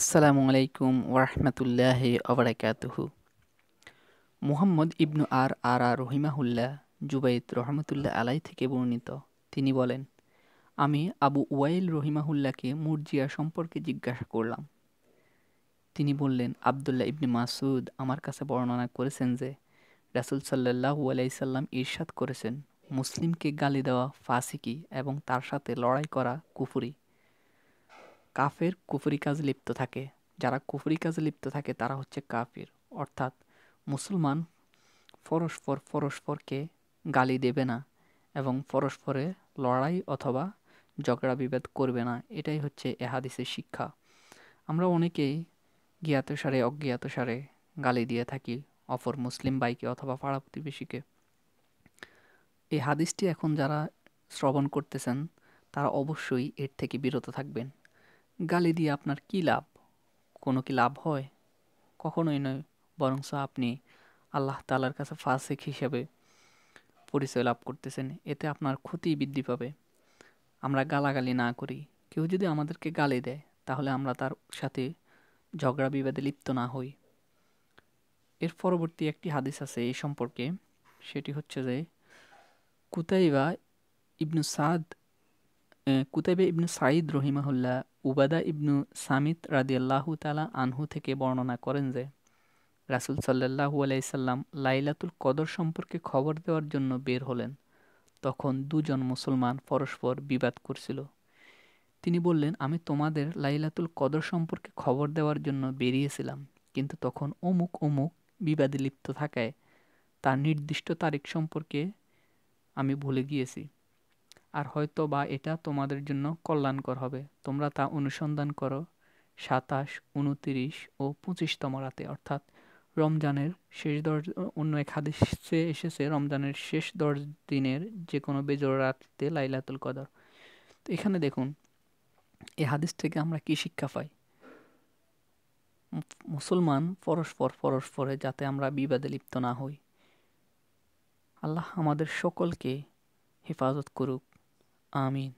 আসসালামু আলাইকুম ওরহমতুল্লাহ আবরাকাতহ মুহাম্মদ ইবনু আর আর আর রহিমাহুল্লাহ জুবাইদ রহমতুল্লাহ আলাই থেকে বর্ণিত তিনি বলেন আমি আবু ওয়াইল রহিমাহুল্লাহকে মুরজিয়া সম্পর্কে জিজ্ঞাসা করলাম তিনি বললেন আবদুল্লাহ ইবনে মাসুদ আমার কাছে বর্ণনা করেছেন যে রাসুল সাল্লাহ সাল্লাম ইরশাদ করেছেন মুসলিমকে গালি দেওয়া ফাসিকি এবং তার সাথে লড়াই করা কুফুরি কাফের কুফরি কাজে লিপ্ত থাকে যারা কুফরি কাজে লিপ্ত থাকে তারা হচ্ছে কাফির অর্থাৎ মুসলমান পরস্পর পরস্পরকে গালি দেবে না এবং পরস্পরে লড়াই অথবা ঝগড়া বিভেদ করবে না এটাই হচ্ছে এহাদিসের শিক্ষা আমরা অনেকেই জ্ঞাতসারে অজ্ঞাতসারে গালি দিয়ে থাকি অপর মুসলিম বাইকে অথবা পাড়া প্রতিবেশীকে এই হাদিসটি এখন যারা শ্রবণ করতেছেন তারা অবশ্যই এর থেকে বিরত থাকবেন গালি দিয়ে আপনার কি লাভ কোনো কি লাভ হয় কখনোই নয় বরংস আপনি আল্লাহ তালার কাছে ফাসেক হিসেবে পরিচয় লাভ করতেছেন এতে আপনার ক্ষতি বৃদ্ধি পাবে আমরা গালাগালি না করি কেউ যদি আমাদেরকে গালি দেয় তাহলে আমরা তার সাথে ঝগড়া বিবাদে লিপ্ত না হই এর পরবর্তী একটি হাদিস আছে এই সম্পর্কে সেটি হচ্ছে যে Qutaiba ibn Saad Qutaiba ibn Saeed রহিমাহুল্লাহ উবাদা ইবনু সামিত রাদিয়াল্লাহু তালা আনহু থেকে বর্ণনা করেন যে রাসুল সাল্লাহু আলাইসাল্লাম লাইলাতুল কদর সম্পর্কে খবর দেওয়ার জন্য বের হলেন তখন দুজন মুসলমান পরস্পর বিবাদ করছিল তিনি বললেন আমি তোমাদের লাইলাতুল কদর সম্পর্কে খবর দেওয়ার জন্য বেরিয়েছিলাম কিন্তু তখন অমুক অমুক বিবাদে লিপ্ত থাকায় তার নির্দিষ্ট তারিখ সম্পর্কে আমি ভুলে গিয়েছি আর হয়তো বা এটা তোমাদের জন্য কল্যাণকর হবে তোমরা তা অনুসন্ধান করো সাতাশ উনতিরিশ ও পঁচিশতম রাতে অর্থাৎ রমজানের শেষ দশ অন্য এক হাদিসে এসেছে রমজানের শেষ দশ দিনের যে কোনো বেজর রাতে লাইলাতুল কদর তো এখানে দেখুন এই হাদিস থেকে আমরা কি শিক্ষা পাই মুসলমান পরস্পর পরস্পরে যাতে আমরা বিবাদে লিপ্ত না হই আল্লাহ আমাদের সকলকে হেফাজত করুক আমিন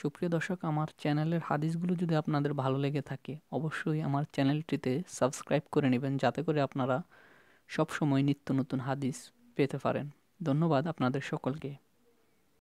সুপ্রিয় দর্শক আমার চ্যানেলের হাদিসগুলো যদি আপনাদের ভালো লেগে থাকে অবশ্যই আমার চ্যানেলটিতে সাবস্ক্রাইব করে নেবেন যাতে করে আপনারা সব সময় নিত্য নতুন হাদিস পেতে পারেন ধন্যবাদ আপনাদের সকলকে